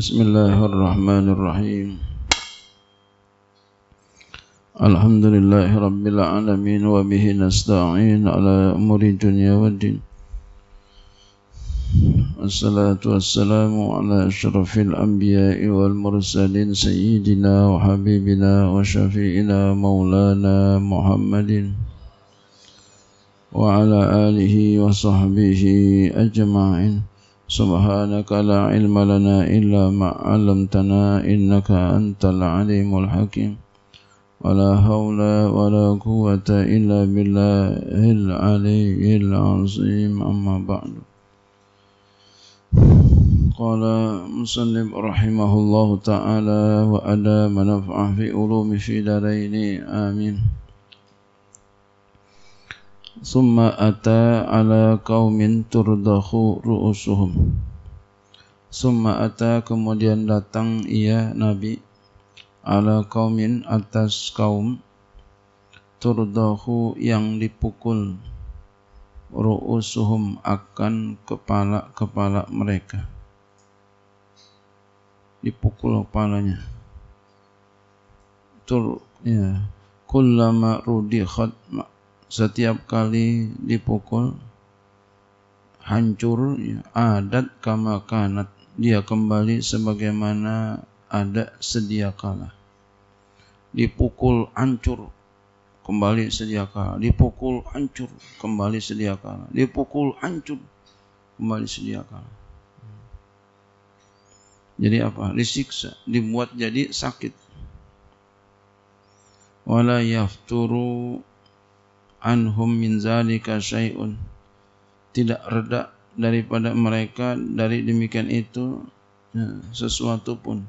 بسم الله الرحمن الرحيم الحمد لله رب العالمين وبه نستعين على أمور الدنيا والدين الصلاة والسلام على أشرف الأنبياء والمرسلين سيدنا وحبيبنا وشفيعنا مولانا محمد وعلى آله وصحبه أجمعين سبحانك لا علم لنا إلا ما علمتنا إنك أنت العليم الحكيم ولا حول ولا قوة إلا بالله العلي العظيم أما بعد قال مسلم رحمه الله تعالى وأدى منفع في علوم في دارين آمين ثم أتى على قوم تردخ رؤوسهم ثم أتى kemudian datang ia Nabi ala kaumin atas kaum turdahu yang dipukul ru'usuhum akan kepala-kepala mereka dipukul kepalanya tur ya kullama rudikhat setiap kali dipukul hancur ya, adat kama kanat dia kembali sebagaimana ada sedia kala dipukul hancur kembali sedia kala dipukul hancur kembali sedia kala dipukul hancur kembali sedia kala jadi apa disiksa dibuat jadi sakit wala yafturu anhum min zalika syai'un tidak reda daripada mereka dari demikian itu ya, sesuatu pun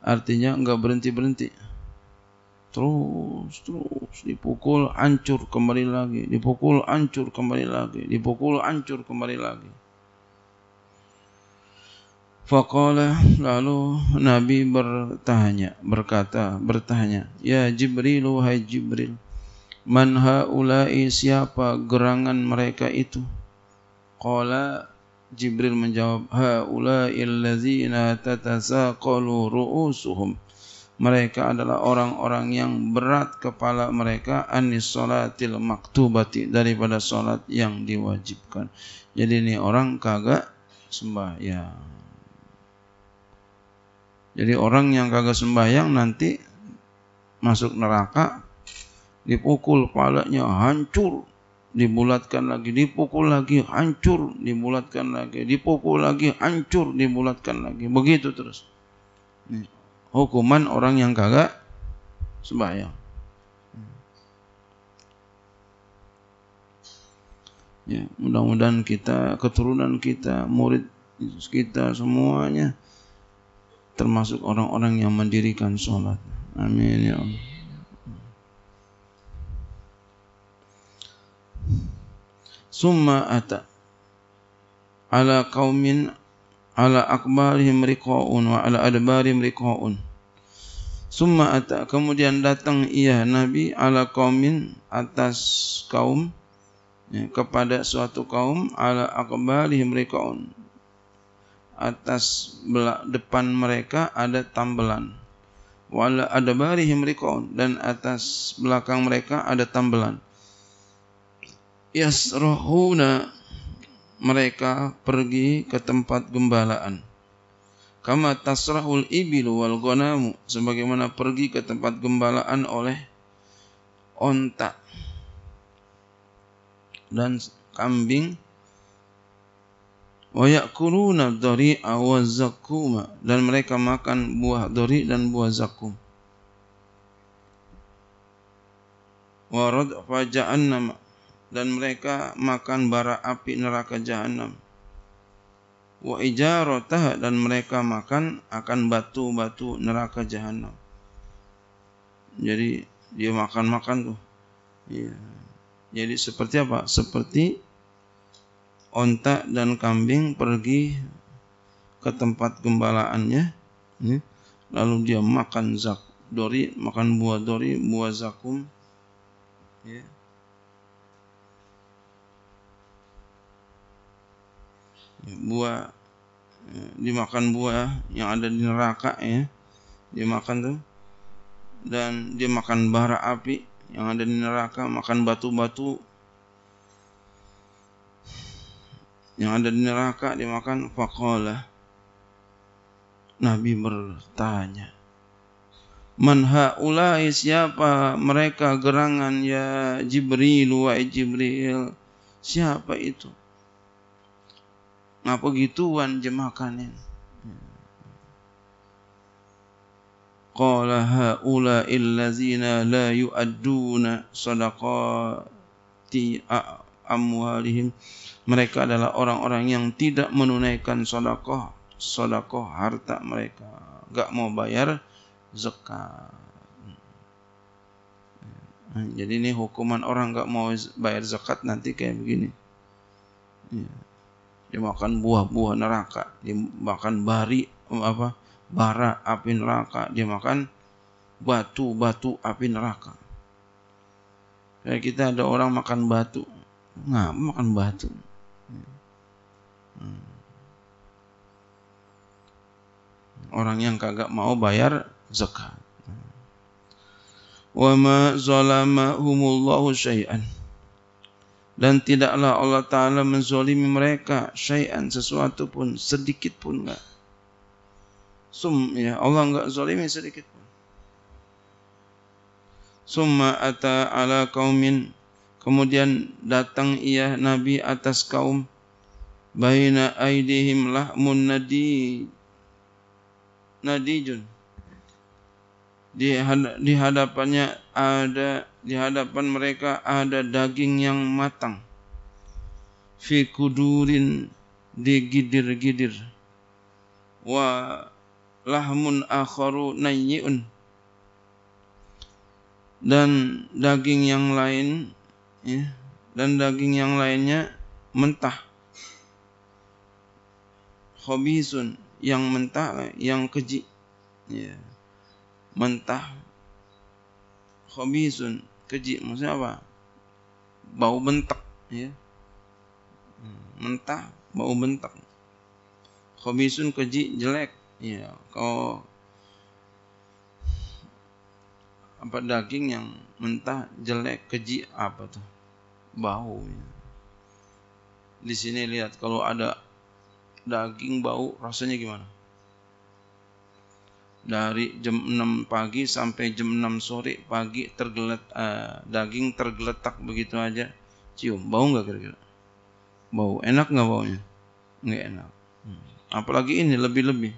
artinya enggak berhenti-berhenti terus terus dipukul hancur kembali lagi dipukul hancur kembali lagi dipukul hancur kembali lagi Faqala lalu Nabi bertanya berkata bertanya ya Jibril wahai Jibril Man haula'i siapa gerangan mereka itu? Qala Jibril menjawab haula'i allazina tatasaqalu ru'usuhum. Mereka adalah orang-orang yang berat kepala mereka anis salatil maktubati daripada salat yang diwajibkan. Jadi ini orang kagak sembahyang. Jadi orang yang kagak sembahyang nanti masuk neraka dipukul palanya hancur dimulatkan lagi dipukul lagi hancur dimulatkan lagi dipukul lagi hancur dimulatkan lagi begitu terus hukuman orang yang kagak sembahyang ya mudah-mudahan kita keturunan kita murid Yesus kita semuanya termasuk orang-orang yang mendirikan sholat amin ya Allah summa ata ala qaumin ala akbarihim riqaun wa ala adbarihim riqaun summa ata kemudian datang ia nabi ala qaumin atas kaum ya, kepada suatu kaum ala akbarihim riqaun atas belak depan mereka ada tambelan wala adbarihim riqaun dan atas belakang mereka ada tambelan Yasrohuna mereka pergi ke tempat gembalaan. Kama tasrahul ibilu wal ghanamu sebagaimana pergi ke tempat gembalaan oleh onta dan kambing wa na dhari'a wa zakuma dan mereka makan buah dori dan buah zakum Warad radfa nama dan mereka makan bara api neraka jahanam wa ijaratah dan mereka makan akan batu-batu neraka jahanam jadi dia makan-makan tuh ya. jadi seperti apa seperti onta dan kambing pergi ke tempat gembalaannya ya. lalu dia makan zak dori makan buah dori buah zakum ya. buah ya, dimakan buah yang ada di neraka ya dimakan tuh dan dia makan bara api yang ada di neraka makan batu-batu yang ada di neraka dimakan fakola Nabi bertanya Man haulai siapa mereka gerangan ya Jibril wa Jibril siapa itu ngapa gituan jemakannya qala haula illazina la yu'adduna sadaqati amwalihim mereka adalah orang-orang yang tidak menunaikan sedekah sedekah harta mereka enggak mau bayar zakat jadi ini hukuman orang enggak mau bayar zakat nanti kayak begini ya dia makan buah-buah neraka, dia makan bari apa bara api neraka, dia makan batu-batu api neraka. Kayak kita ada orang makan batu, nggak makan batu. Orang yang kagak mau bayar zakat. Wa ma zalamahumullahu syai'an dan tidaklah Allah Ta'ala menzolimi mereka syai'an sesuatu pun sedikit pun enggak sum ya Allah enggak zolimi sedikit pun summa ata ala kaumin kemudian datang ia nabi atas kaum baina aidihim lahmun nadi nadijun di, di hadapannya ada di hadapan mereka ada daging yang matang fi kudurin digidir-gidir wa lahmun akharu nayyun dan daging yang lain ya, dan daging yang lainnya mentah khabisun, yang mentah yang keji ya. mentah khabisun keji maksudnya apa bau bentak ya hmm. mentah bau bentak komisun keji jelek ya kau apa daging yang mentah jelek keji apa tuh bau ya. di sini lihat kalau ada daging bau rasanya gimana dari jam 6 pagi sampai jam 6 sore pagi tergelet uh, daging tergeletak begitu aja cium bau nggak kira-kira bau enak nggak baunya nggak enak hmm. apalagi ini lebih-lebih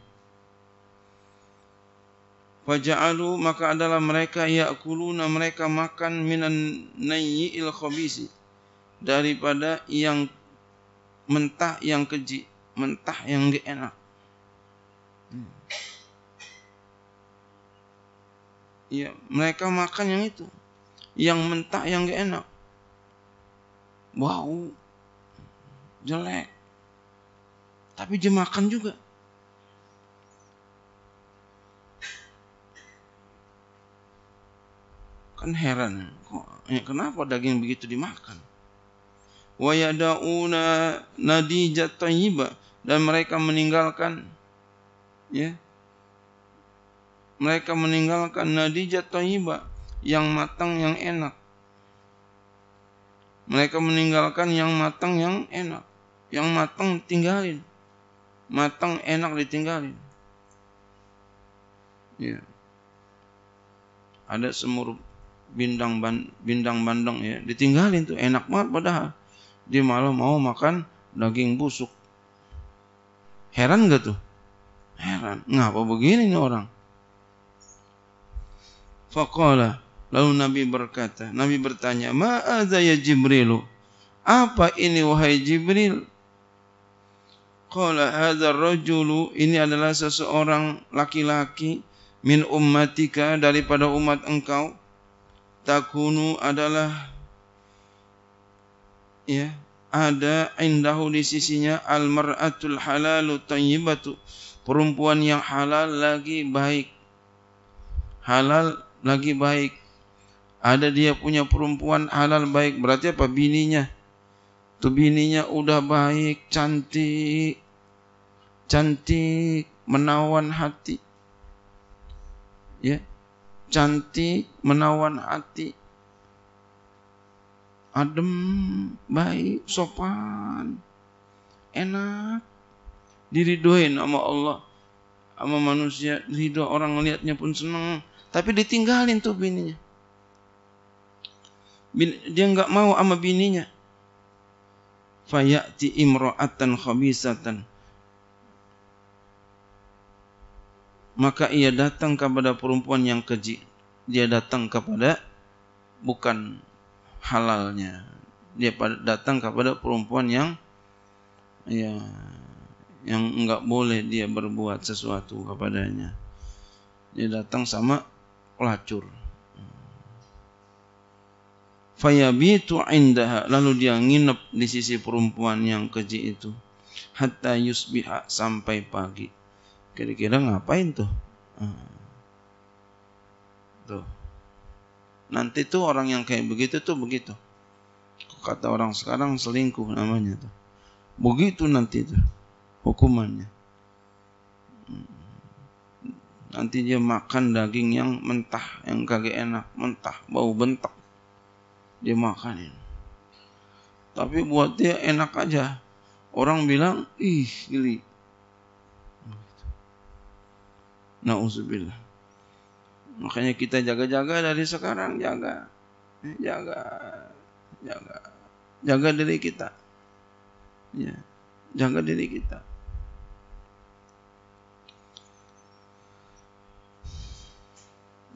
faja'alu alu maka adalah mereka ya'kuluna mereka makan minan nayyi'il khabisi daripada yang mentah yang keji mentah yang nggak enak hmm ya mereka makan yang itu yang mentah yang gak enak bau jelek tapi dia makan juga kan heran kok ya kenapa daging begitu dimakan wa yadauna nadijat dan mereka meninggalkan ya mereka meninggalkan nadijah tohiba yang matang yang enak. Mereka meninggalkan yang matang yang enak. Yang matang tinggalin. Matang enak ditinggalin. Ya. Ada semur bintang ban, bintang bandeng ya, ditinggalin tuh enak banget padahal dia malah mau makan daging busuk. Heran gak tuh? Heran. Ngapa begini nih orang? Faqala. Lalu Nabi berkata, Nabi bertanya, Ma'adha ya Jibrilu? Apa ini wahai Jibril? Qala hadha rajulu, ini adalah seseorang laki-laki min ummatika daripada umat engkau. Takunu adalah ya ada indahu di sisinya almar'atul halalu tayyibatu perempuan yang halal lagi baik halal lagi baik. Ada dia punya perempuan halal baik. Berarti apa? Bininya. Tuh bininya udah baik, cantik. Cantik, menawan hati. Ya. Cantik, menawan hati. Adem, baik, sopan. Enak. Diridoin sama Allah. Sama manusia. Ridho orang ngeliatnya pun senang tapi ditinggalin tuh bininya. Dia nggak mau sama bininya. Fayati imro'atan khabisatan. Maka ia datang kepada perempuan yang keji. Dia datang kepada bukan halalnya. Dia datang kepada perempuan yang ya yang nggak boleh dia berbuat sesuatu kepadanya. Dia datang sama pelacur. Fayabitu indaha lalu dia nginep di sisi perempuan yang keji itu hatta yusbiha sampai pagi. Kira-kira ngapain tuh? Ah. Tuh. Nanti tuh orang yang kayak begitu tuh begitu. Kata orang sekarang selingkuh namanya tuh. Begitu nanti tuh hukumannya nanti dia makan daging yang mentah yang kagak enak mentah bau bentak dia makanin tapi buat dia enak aja orang bilang ih gili. Nauzubillah. Makanya kita jaga-jaga dari sekarang, jaga. Eh, jaga. Jaga. Jaga diri kita. Ya. Jaga diri kita.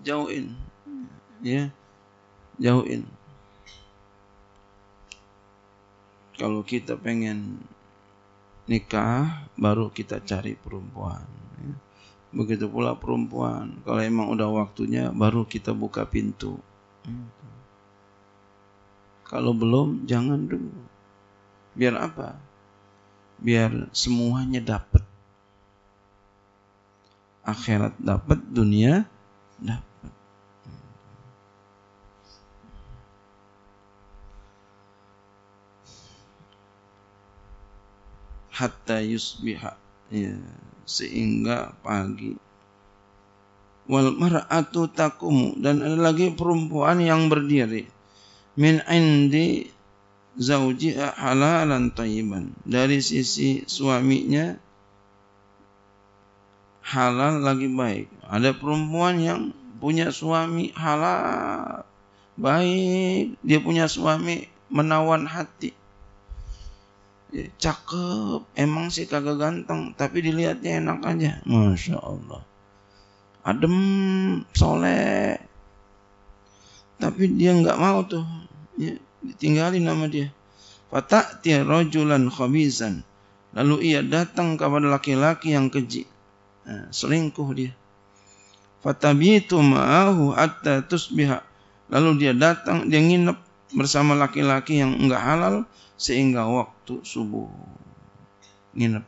jauhin ya jauhin kalau kita pengen nikah baru kita cari perempuan ya. begitu pula perempuan kalau emang udah waktunya baru kita buka pintu kalau belum jangan dulu biar apa biar semuanya dapat akhirat dapat dunia dapat hatta yusbiha ya, sehingga pagi wal mar'atu takumu dan ada lagi perempuan yang berdiri min indi zaujiha halalan tayyiban dari sisi suaminya halal lagi baik ada perempuan yang punya suami halal baik dia punya suami menawan hati Ya, cakep emang sih kagak ganteng tapi dilihatnya enak aja masya allah adem soleh tapi dia nggak mau tuh ya, ditinggalin nama dia fatakti rojulan khabisan lalu ia datang kepada laki-laki yang keji nah, selingkuh dia fatabitu ma'ahu atta tusbiha lalu dia datang dia nginep bersama laki-laki yang enggak halal sehingga waktu subuh nginep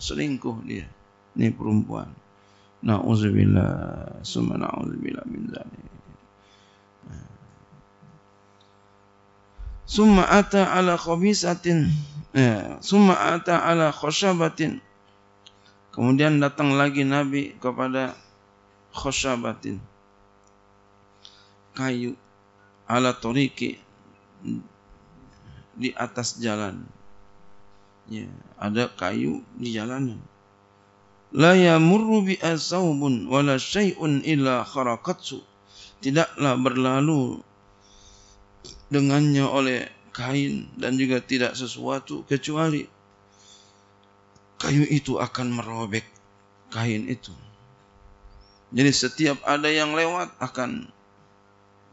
selingkuh dia ini perempuan na'udzubillah summa na'udzubillah min dzalik summa ata ala khabisatin ya, summa ata ala khasyabatin kemudian datang lagi nabi kepada khasyabatin kayu ala toriki mm, di atas jalan. Ya, ada kayu di jalanan. La yamurru bi asaubun wala syai'un illa kharakatsu Tidaklah berlalu dengannya oleh kain dan juga tidak sesuatu kecuali kayu itu akan merobek kain itu. Jadi setiap ada yang lewat akan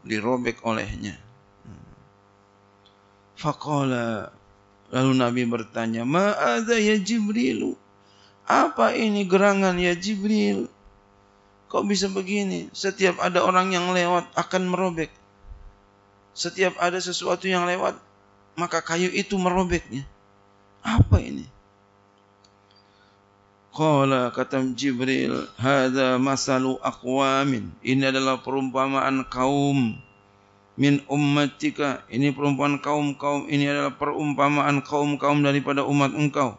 dirobek olehnya. Fakola lalu Nabi bertanya, Ma'adha ya Jibril, Apa ini gerangan ya Jibril? Kok bisa begini? Setiap ada orang yang lewat akan merobek. Setiap ada sesuatu yang lewat, maka kayu itu merobeknya. Apa ini? Qala katam Jibril Hada masalu akwamin Ini adalah perumpamaan kaum Min ummatika Ini perumpamaan kaum-kaum Ini adalah perumpamaan kaum-kaum daripada umat engkau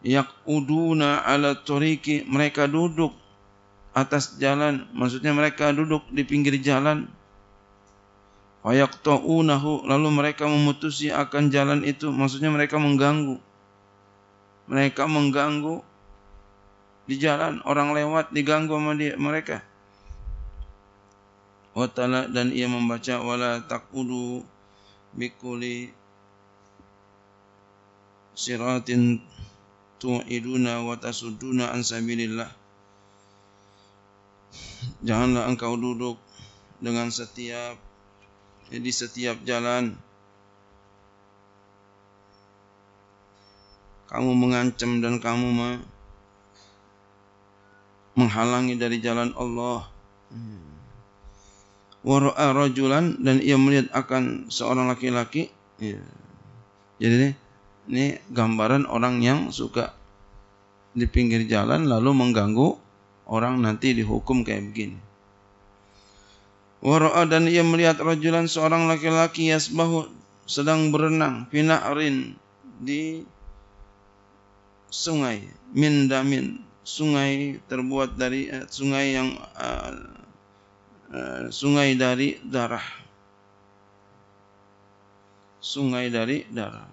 Yakuduna ala turiki Mereka duduk atas jalan Maksudnya mereka duduk di pinggir jalan Wayakto'unahu Lalu mereka memutusi akan jalan itu Maksudnya mereka mengganggu Mereka mengganggu di jalan orang lewat diganggu sama dia, mereka wa dan ia membaca wala taqudu bikuli siratin tu'iduna wa tasudduna an sabilillah janganlah engkau duduk dengan setiap eh, di setiap jalan kamu mengancam dan kamu menghalangi dari jalan Allah. Hmm. Wara'a rajulan dan ia melihat akan seorang laki-laki. Iya. Jadi ini, gambaran orang yang suka di pinggir jalan lalu mengganggu orang nanti dihukum kayak begini. Wara'a dan ia melihat rajulan seorang laki-laki yasbahu sedang berenang finarin di sungai min damin sungai terbuat dari eh, sungai yang eh, eh, sungai dari darah sungai dari darah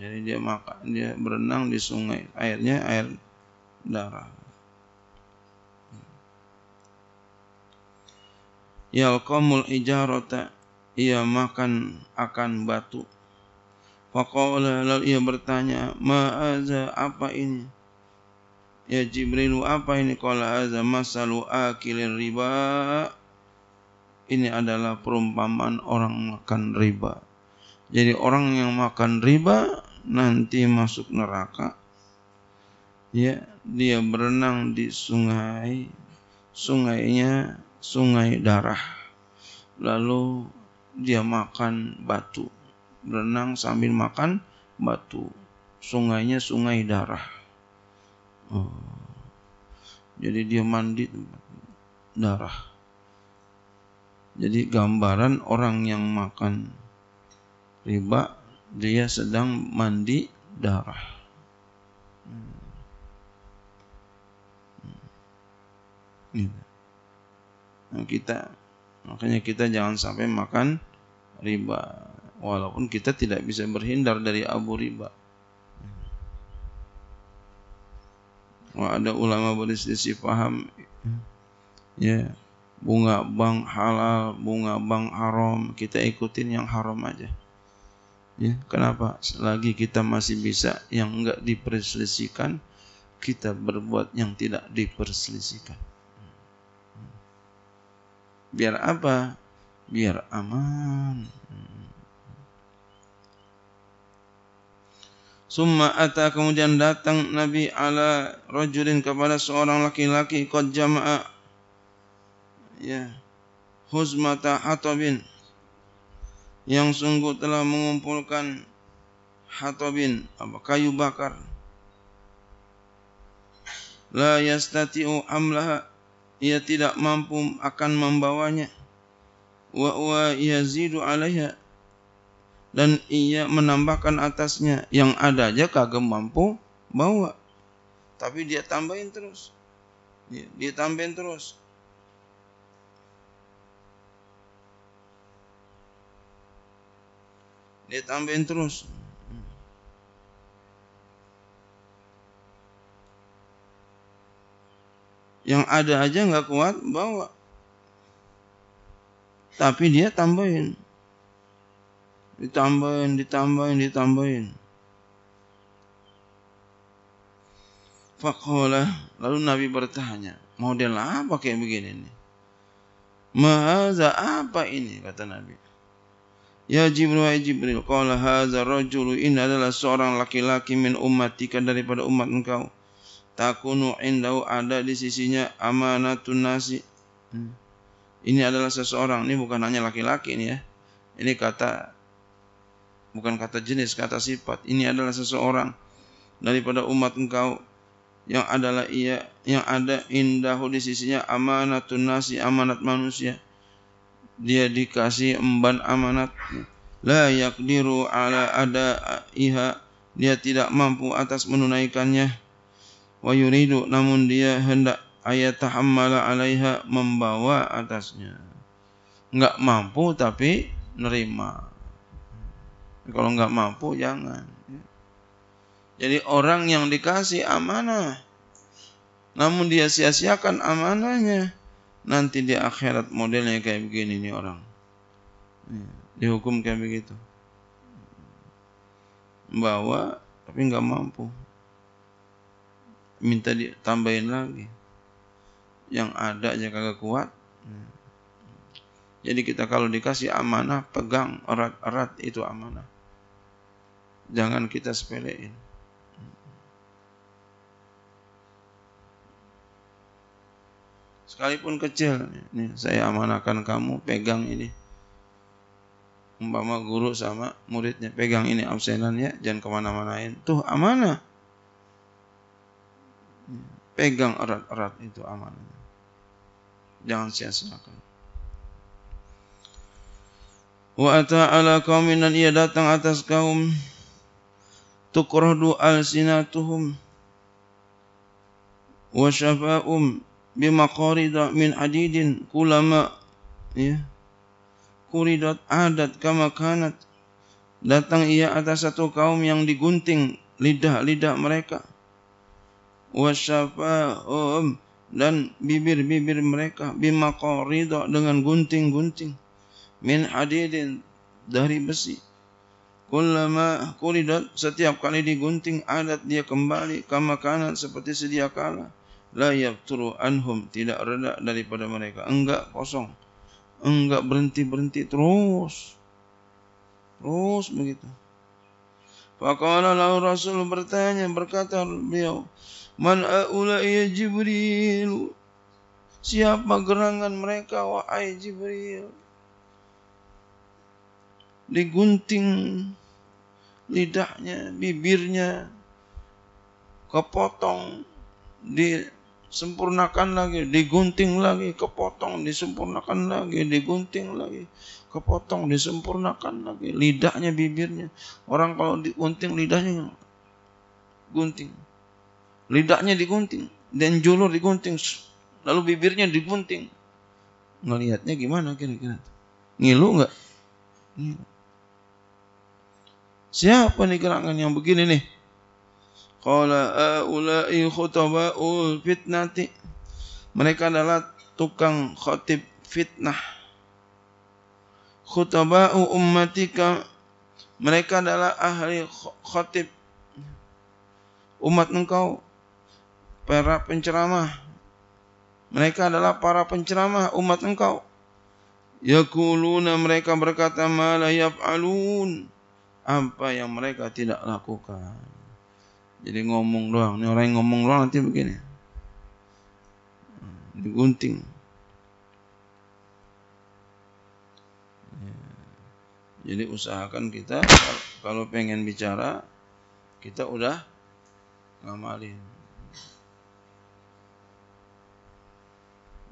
jadi dia makan dia berenang di sungai airnya air darah yalqamul ijarata ia makan akan batu faqala lalu ia bertanya ma'aza apa ini Ya Jibril, apa ini Qala hadza masalu akilir riba Ini adalah perumpamaan orang makan riba Jadi orang yang makan riba Nanti masuk neraka Ya dia berenang di sungai Sungainya sungai darah Lalu dia makan batu berenang sambil makan batu sungainya sungai darah Oh. Jadi dia mandi darah. Jadi gambaran orang yang makan riba dia sedang mandi darah. Hmm. Gitu. Nah, kita makanya kita jangan sampai makan riba walaupun kita tidak bisa berhindar dari abu riba. Wah, ada ulama berselisih paham hmm. ya bunga bank halal bunga bank haram kita ikutin yang haram aja ya kenapa selagi kita masih bisa yang enggak diperselisihkan kita berbuat yang tidak diperselisihkan biar apa biar aman Summa ata kemudian datang Nabi ala rajulin kepada seorang laki-laki qad jama'a ya huzmata hatabin yang sungguh telah mengumpulkan hatabin apa kayu bakar la yastati'u amlaha ia tidak mampu akan membawanya wa wa yazidu alaiha dan ia menambahkan atasnya yang ada aja kagak mampu bawa tapi dia tambahin terus dia, dia tambahin terus dia tambahin terus yang ada aja nggak kuat bawa tapi dia tambahin ditambahin ditambahin ditambahin Fakola lalu Nabi bertanya model apa kayak begini nih Mahaza apa ini kata Nabi Ya Jibril wa Jibril Qala haza rajulu ini adalah seorang laki-laki min ummatika daripada umat engkau Takunu indau ada di sisinya amanatun nasi hmm. Ini adalah seseorang Ini bukan hanya laki-laki ini ya Ini kata bukan kata jenis, kata sifat. Ini adalah seseorang daripada umat engkau yang adalah ia yang ada indahu di sisinya amanatun nasi amanat manusia dia dikasih emban amanat la yakdiru ala ada iha dia tidak mampu atas menunaikannya wa yuridu namun dia hendak ayat tahammala alaiha membawa atasnya enggak mampu tapi nerima kalau nggak mampu jangan. Ya. Jadi orang yang dikasih amanah, namun dia sia-siakan amanahnya, nanti di akhirat modelnya kayak begini nih orang. Ya, dihukum kayak begitu. Bawa tapi nggak mampu. Minta ditambahin lagi. Yang ada aja kagak kuat. Ya. Jadi kita kalau dikasih amanah, pegang erat-erat itu amanah jangan kita sepelein. Sekalipun kecil, nih saya amanahkan kamu pegang ini. Umpama guru sama muridnya pegang ini absenannya, jangan kemana-manain. Tuh amanah. Pegang erat-erat itu amanah. Jangan sia-siakan. Wa taala ala kaum dan ia datang atas kaum تقرد ألسنتهم وشفاءهم min من Kulama, كلما ya. kuridat adat kama kanat datang ia atas satu kaum yang digunting lidah-lidah mereka wasyafa'um dan bibir-bibir mereka bima dengan gunting-gunting min adidin dari besi Kullama kuridat setiap kali digunting adat dia kembali ke makanan seperti sedia kala. La yabturu anhum tidak reda daripada mereka. Enggak kosong. Enggak berhenti-berhenti terus. Terus begitu. Faqala lahu Rasul bertanya berkata beliau, "Man aula ya Jibril?" Siapa gerangan mereka wahai Jibril? digunting lidahnya, bibirnya, kepotong, disempurnakan lagi, digunting lagi, kepotong, disempurnakan lagi, digunting lagi, kepotong, disempurnakan lagi, lidahnya, bibirnya. Orang kalau digunting lidahnya, gunting. Lidahnya digunting, dan julur digunting, lalu bibirnya digunting. Ngelihatnya gimana kira-kira? Ngilu nggak? Ngilu. Siapa nih gerangan yang begini nih? Qala aulai khutabaul fitnati. Mereka adalah tukang khotib fitnah. Khutabau ummatika. Mereka adalah ahli khotib umat engkau. Para penceramah. Mereka adalah para penceramah umat engkau. Yakuluna mereka berkata ma la yaf'alun apa yang mereka tidak lakukan. Jadi ngomong doang. Ini orang yang ngomong doang nanti begini. Hmm, digunting. Ya. Jadi usahakan kita kalau pengen bicara kita udah ngamalin.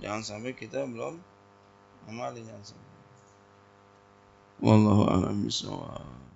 Jangan sampai kita belum ngamalin jangan sampai. Wallahu a'lam bishawab.